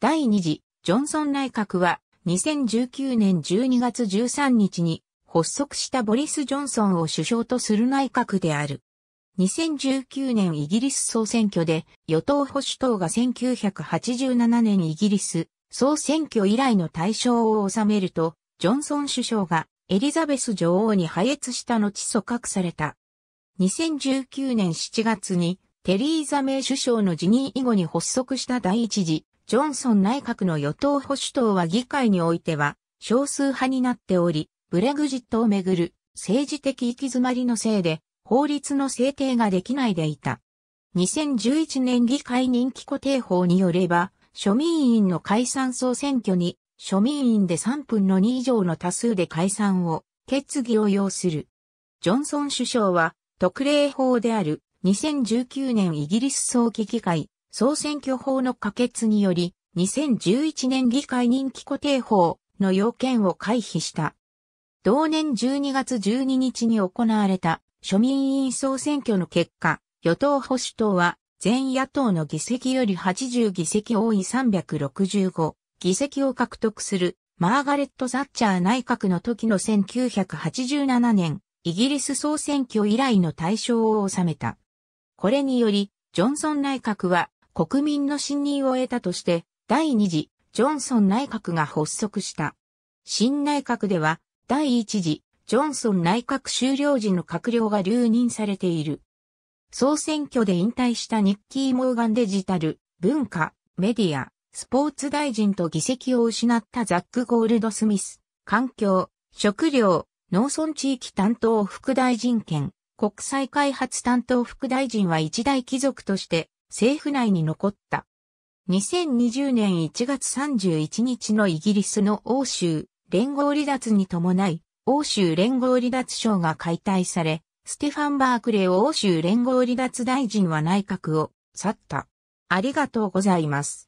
第二次、ジョンソン内閣は、2019年12月13日に発足したボリス・ジョンソンを首相とする内閣である。2019年イギリス総選挙で与党保守党が1987年イギリス総選挙以来の対象を収めると、ジョンソン首相がエリザベス女王に敗越した後組閣された。2019年7月にテリーザメイ首相の辞任以後に発足した第一次ジョンソン内閣の与党保守党は議会においては少数派になっており、ブレグジットをめぐる政治的行き詰まりのせいで法律の制定ができないでいた。2011年議会人気固定法によれば、庶民院の解散総選挙に庶民院で3分の2以上の多数で解散を決議を要する。ジョンソン首相は特例法である2019年イギリス総期議会総選挙法の可決により、2011年議会任期固定法の要件を回避した。同年12月12日に行われた庶民委員総選挙の結果、与党保守党は全野党の議席より80議席多い365議席を獲得するマーガレット・ザッチャー内閣の時の1987年イギリス総選挙以来の対象を収めた。これによりジョンソン内閣は国民の信任を得たとして、第2次、ジョンソン内閣が発足した。新内閣では、第1次、ジョンソン内閣終了時の閣僚が留任されている。総選挙で引退したニッキー・モーガンデジタル、文化、メディア、スポーツ大臣と議席を失ったザック・ゴールドスミス、環境、食料、農村地域担当副大臣兼、国際開発担当副大臣は一大貴族として政府内に残った。2020年1月31日のイギリスの欧州連合離脱に伴い、欧州連合離脱省が解体され、ステファン・バークレー欧州連合離脱大臣は内閣を去った。ありがとうございます。